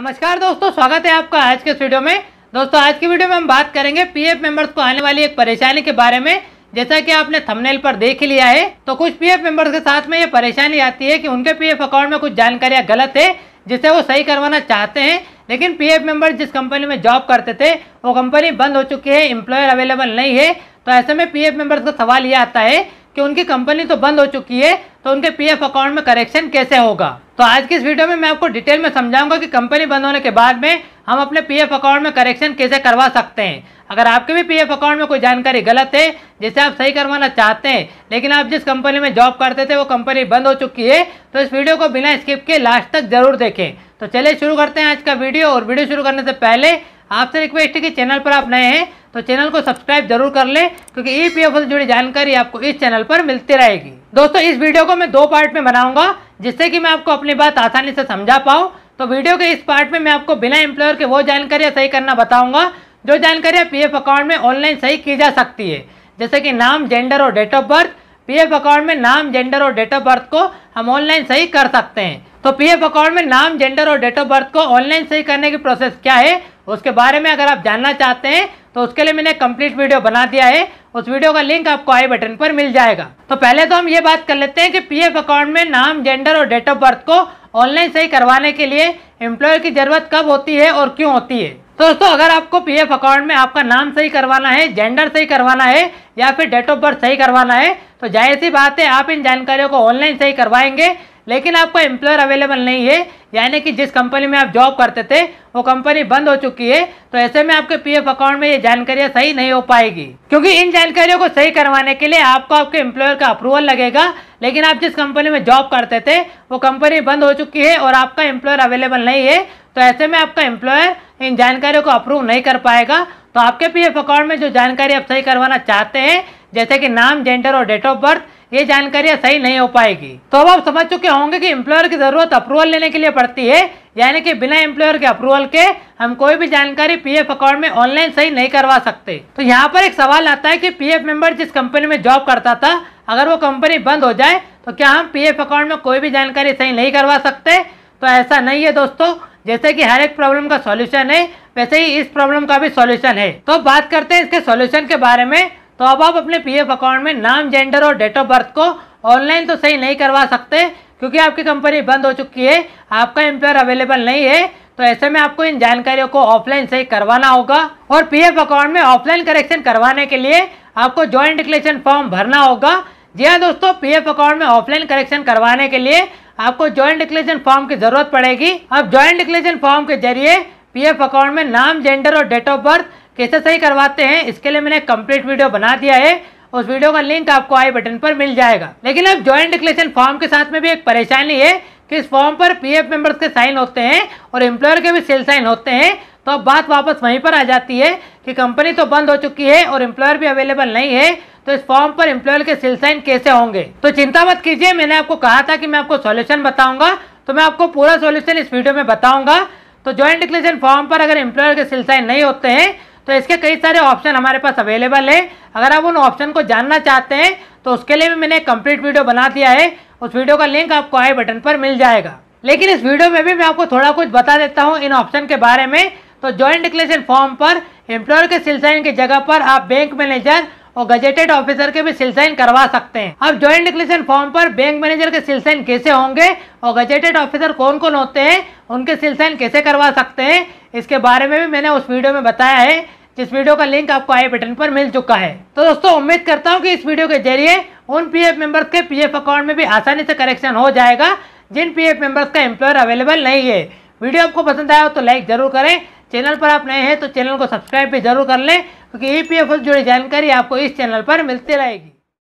नमस्कार दोस्तों स्वागत है आपका आज के वीडियो में दोस्तों आज की वीडियो में हम बात करेंगे पीएफ मेंबर्स को आने वाली एक परेशानी के बारे में जैसा कि आपने थंबनेल पर देख लिया है तो कुछ पीएफ मेंबर्स के साथ में ये परेशानी आती है कि उनके पीएफ अकाउंट में कुछ जानकारियां गलत है जिसे वो सही करवाना चाहते हैं लेकिन पी एफ जिस कंपनी में जॉब करते थे वो कंपनी बंद हो चुकी है एम्प्लॉयर अवेलेबल नहीं है तो ऐसे में पी मेंबर्स का सवाल ये आता है कि उनकी कंपनी तो बंद हो चुकी है तो उनके पीएफ अकाउंट में करेक्शन कैसे होगा तो आज की इस वीडियो में मैं आपको डिटेल में समझाऊंगा कि कंपनी बंद होने के बाद में हम अपने पीएफ अकाउंट में करेक्शन कैसे करवा सकते हैं अगर आपके भी पीएफ अकाउंट में कोई जानकारी गलत है जिसे आप सही करवाना चाहते हैं लेकिन आप जिस कंपनी में जॉब करते थे वो कंपनी बंद हो चुकी है तो इस वीडियो को बिना स्किप के लास्ट तक जरूर देखें तो चलिए शुरू करते हैं आज का वीडियो और वीडियो शुरू करने से पहले आपसे रिक्वेस्ट है कि चैनल पर आप नए हैं तो चैनल को सब्सक्राइब जरूर कर लें क्योंकि ई e पी से जुड़ी जानकारी आपको इस चैनल पर मिलती रहेगी दोस्तों इस वीडियो को मैं दो पार्ट में बनाऊंगा जिससे कि मैं आपको अपनी बात आसानी से समझा पाऊँ तो वीडियो के इस पार्ट में मैं आपको बिना एम्प्लॉयर के वो जानकारियाँ सही करना बताऊँगा जो जानकारियाँ पी अकाउंट में ऑनलाइन सही की जा सकती है जैसे कि नाम जेंडर और date of birth PF account में नाम जेंडर और डेट ऑफ बर्थ को हम ऑनलाइन सही कर सकते हैं तो पीएफ अकाउंट में नाम जेंडर और डेट ऑफ बर्थ को ऑनलाइन सही करने की प्रोसेस क्या है उसके बारे में अगर आप जानना चाहते हैं तो उसके लिए मैंने कंप्लीट वीडियो बना दिया है उस वीडियो का लिंक आपको आई बटन पर मिल जाएगा तो पहले तो हम ये बात कर लेते हैं कि पीएफ अकाउंट में नाम जेंडर और डेट ऑफ बर्थ को ऑनलाइन सही करवाने के लिए एम्प्लॉयर की जरूरत कब होती है और क्यों होती है तो दोस्तों अगर आपको पीएफ अकाउंट में आपका नाम सही करवाना है जेंडर सही करवाना है या फिर डेट ऑफ बर्थ सही करवाना है तो जाहिर सी बात है आप इन जानकारियों को ऑनलाइन सही करवाएंगे लेकिन आपका एम्प्लॉयर अवेलेबल नहीं है यानी कि जिस कंपनी में आप जॉब करते थे वो कंपनी बंद हो चुकी है तो ऐसे में आपके पीएफ अकाउंट में ये जानकारियाँ सही नहीं हो पाएगी क्योंकि इन जानकारियों को सही करवाने के लिए आपको आपके एम्प्लॉयर का अप्रूवल लगेगा लेकिन आप जिस कंपनी में जॉब करते थे वो कंपनी बंद हो चुकी है और आपका एम्प्लॉयर अवेलेबल नहीं है तो ऐसे में आपका एम्प्लॉयर इन जानकारियों को अप्रूव नहीं कर पाएगा तो आपके पीएफ अकाउंट में जो जानकारी आप सही करवाना चाहते हैं जैसे कि नाम जेंडर और डेट ऑफ बर्थ ये जानकारियां सही नहीं हो पाएगी तो अब आप समझ चुके होंगे कि एम्प्लॉयर की जरूरत अप्रूवल लेने के लिए पड़ती है यानी कि बिना एम्प्लॉयर के अप्रूवल के हम कोई भी जानकारी पीएफ अकाउंट में ऑनलाइन सही नहीं करवा सकते तो यहाँ पर एक सवाल आता है कि पीएफ मेंबर जिस कंपनी में जॉब करता था अगर वो कंपनी बंद हो जाए तो क्या हम पीएफ अकाउंट में कोई भी जानकारी सही नहीं करवा सकते तो ऐसा नहीं है दोस्तों जैसे कि हर एक प्रॉब्लम का सॉल्यूशन है वैसे ही इस प्रॉब्लम का भी सॉल्यूशन है तो बात करते हैं इसके सॉल्यूशन के बारे में तो अब आप अपने पीएफ अकाउंट में नाम जेंडर और डेट ऑफ बर्थ को ऑनलाइन तो सही नहीं करवा सकते क्योंकि आपकी कंपनी बंद हो चुकी है आपका एम्प्लॉयर अवेलेबल नहीं है तो ऐसे में आपको इन जानकारियों को ऑफलाइन सही करवाना होगा और पी अकाउंट में ऑफलाइन करेक्शन करवाने के लिए आपको ज्वाइंट डिक्लेरेशन फॉर्म भरना होगा जी हाँ दोस्तों पीएफ अकाउंट में ऑफलाइन करेक्शन करवाने के लिए आपको ज्वाइंट डिक्लेरेशन फॉर्म की जरूरत पड़ेगी अब ज्वाइंट डिक्लेरेशन फॉर्म के जरिए पीएफ अकाउंट में नाम जेंडर और डेट ऑफ बर्थ कैसे सही करवाते हैं इसके लिए मैंने कंप्लीट वीडियो बना दिया है उस वीडियो का लिंक आपको आई बटन पर मिल जाएगा लेकिन अब ज्वाइंट डिक्लेरेशन फॉर्म के साथ में भी एक परेशानी है कि इस फॉर्म पर पीएफ मेंबर्स के साइन होते हैं और एम्प्लॉयर के भी सेल साइन होते हैं तो अब बात वापस वहीं पर आ जाती है कि कंपनी तो बंद हो चुकी है और एम्प्लॉयर भी अवेलेबल नहीं है तो इस फॉर्म पर एम्प्लॉयर के सिल साइन कैसे होंगे तो चिंता मत कीजिए मैंने आपको कहा था कि मैं आपको सॉल्यूशन बताऊंगा तो मैं आपको पूरा सॉल्यूशन इस वीडियो में बताऊंगा तो ज्वाइंट डिक्लेरेशन फॉर्म पर अगर एम्प्लॉयर के सिल साइन नहीं होते हैं तो इसके कई सारे ऑप्शन हमारे पास अवेलेबल है अगर आप उन ऑप्शन को जानना चाहते हैं तो उसके लिए भी मैंने कंप्लीट वीडियो बना दिया है उस वीडियो का लिंक आपको आई बटन पर मिल जाएगा लेकिन इस वीडियो में भी मैं आपको थोड़ा कुछ बता देता हूँ इन ऑप्शन के बारे में तो ज्वाइंट डिक्लेरेशन फॉर्म पर एम्प्लॉयर के सिलसाइन की जगह पर आप बैंक मैनेजर और गजेटेड ऑफिसर के भी सिलसाइन करवा सकते हैं अब ज्वाइंट डिक्लेरेशन फॉर्म पर बैंक मैनेजर के सिलसाइन कैसे होंगे और गजेटेड ऑफिसर कौन कौन होते हैं उनके सिलसाइन कैसे करवा सकते हैं इसके बारे में भी मैंने उस वीडियो में बताया है जिस वीडियो का लिंक आपको आई बटन पर मिल चुका है तो दोस्तों उम्मीद करता हूँ कि इस वीडियो के जरिए उन पी मेंबर्स के पी अकाउंट में भी आसानी से करेक्शन हो जाएगा जिन पी मेंबर्स का एम्प्लॉयर अवेलेबल नहीं है वीडियो आपको पसंद आया हो तो लाइक जरूर करें चैनल पर आप नए हैं तो चैनल को सब्सक्राइब भी जरूर कर लें क्योंकि ई पी एफ जुड़ी जानकारी आपको इस चैनल पर मिलती रहेगी